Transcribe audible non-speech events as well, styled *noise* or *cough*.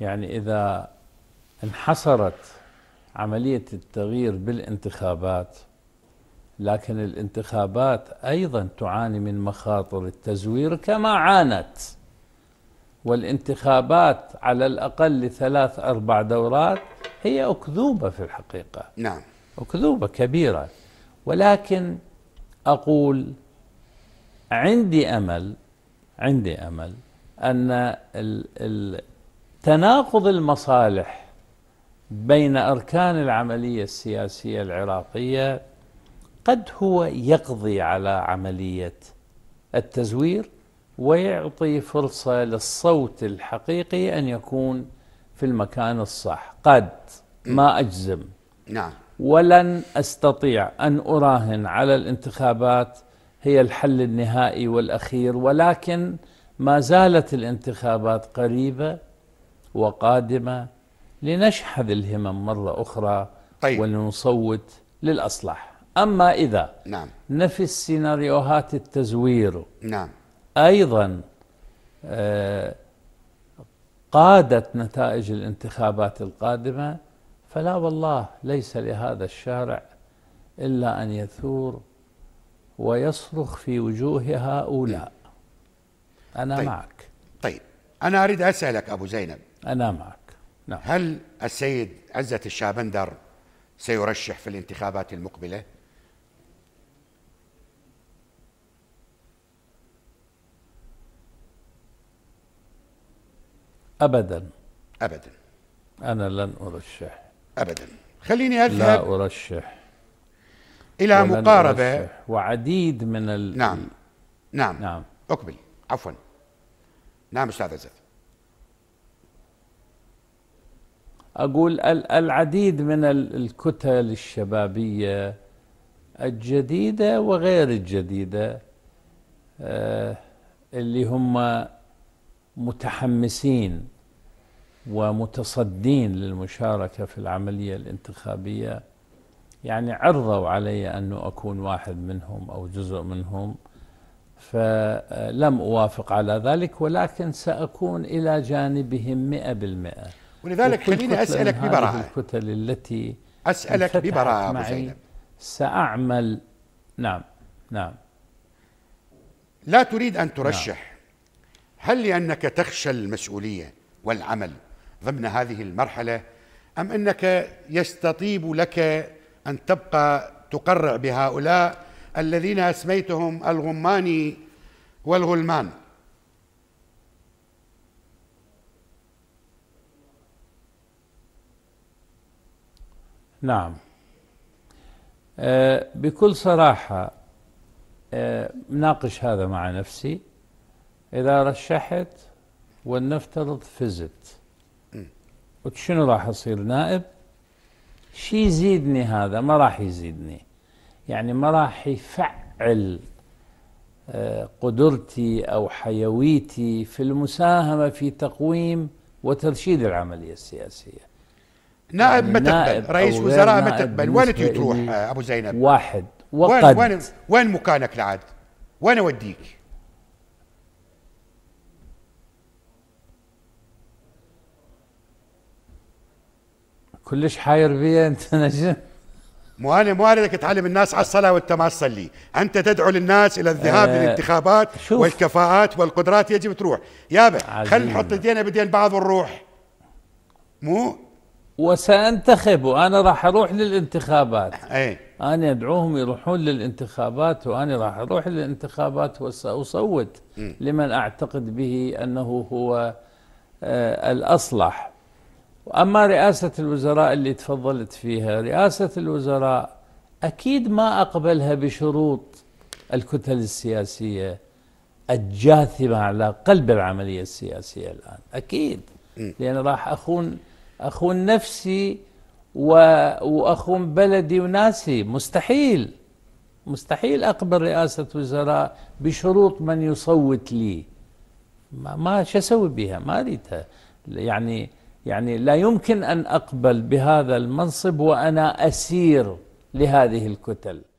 يعني إذا انحصرت عملية التغيير بالانتخابات لكن الانتخابات أيضا تعاني من مخاطر التزوير كما عانت والانتخابات على الأقل لثلاث أربع دورات هي أكذوبة في الحقيقة نعم أكذوبة كبيرة ولكن أقول عندي أمل عندي أمل أن ال ال تناقض المصالح بين أركان العملية السياسية العراقية قد هو يقضي على عملية التزوير ويعطي فرصة للصوت الحقيقي أن يكون في المكان الصح قد ما أجزم نعم ولن أستطيع أن أراهن على الانتخابات هي الحل النهائي والأخير ولكن ما زالت الانتخابات قريبة وقادمة لنشحذ الهمم مرة أخرى طيب. ولنصوت للأصلح أما إذا نعم. نفي السيناريوهات التزوير نعم. أيضا آه، قادت نتائج الانتخابات القادمة فلا والله ليس لهذا الشارع إلا أن يثور ويصرخ في وجوه هؤلاء أنا طيب. معك طيب أنا أريد أسألك أبو زينب أنا معك نعم. هل السيد عزت الشابندر سيرشح في الانتخابات المقبلة؟ أبدا أبدا أنا لن أرشح أبدا خليني أذهب لا أرشح إلى مقاربة أرشح. وعديد من ال... نعم نعم نعم أقبل عفوا نعم أستاذ عزت أقول العديد من الكتل الشبابية الجديدة وغير الجديدة آه، اللي هم متحمسين ومتصدين للمشاركة في العملية الانتخابية يعني عرضوا علي أن أكون واحد منهم أو جزء منهم فلم أوافق على ذلك ولكن سأكون إلى جانبهم مئة بالمئة ولذلك خليني أسألك ببراعة الكتل التي أسألك ببراعة معي سأعمل نعم نعم لا تريد أن ترشح نعم. هل لأنك تخشى المسؤولية والعمل ضمن هذه المرحلة أم أنك يستطيب لك أن تبقى تقرع بهؤلاء الذين أسميتهم الغماني والغلمان نعم آه، بكل صراحة آه، ناقش هذا مع نفسي إذا رشحت ولنفترض فزت شنو راح أصير نائب شي يزيدني هذا ما راح يزيدني يعني ما راح يفعل آه، قدرتي أو حيويتي في المساهمة في تقويم وترشيد العملية السياسية نائب يعني ما تقبل رئيس وزراء ما تقبل وين تجي تروح ابو زينب واحد وقد وين وين, وين مكانك لعاد وين اوديك كلش حاير بي انت *laughs* نجم مو انا مو انا بدك تعلم الناس على الصلاه وانت ما تصلي، انت تدعو للناس الى الذهاب آه للانتخابات شوف. والكفاءات والقدرات يجب تروح، يابا خل نحط ايدينا بدين بعض ونروح. مو وسانتخب وانا راح اروح للانتخابات اي انا ادعوهم يروحون للانتخابات وانا راح اروح للانتخابات وساصوت م. لمن اعتقد به انه هو آه الاصلح اما رئاسه الوزراء اللي تفضلت فيها رئاسه الوزراء اكيد ما اقبلها بشروط الكتل السياسيه الجاثمه على قلب العمليه السياسيه الان اكيد لان راح اخون اخون نفسي واخون بلدي وناسي مستحيل مستحيل أقبل رئاسة وزراء بشروط من يصوت لي ما, ما شو أسوي بها ما أريدها يعني يعني لا يمكن أن أقبل بهذا المنصب وأنا أسير لهذه الكتل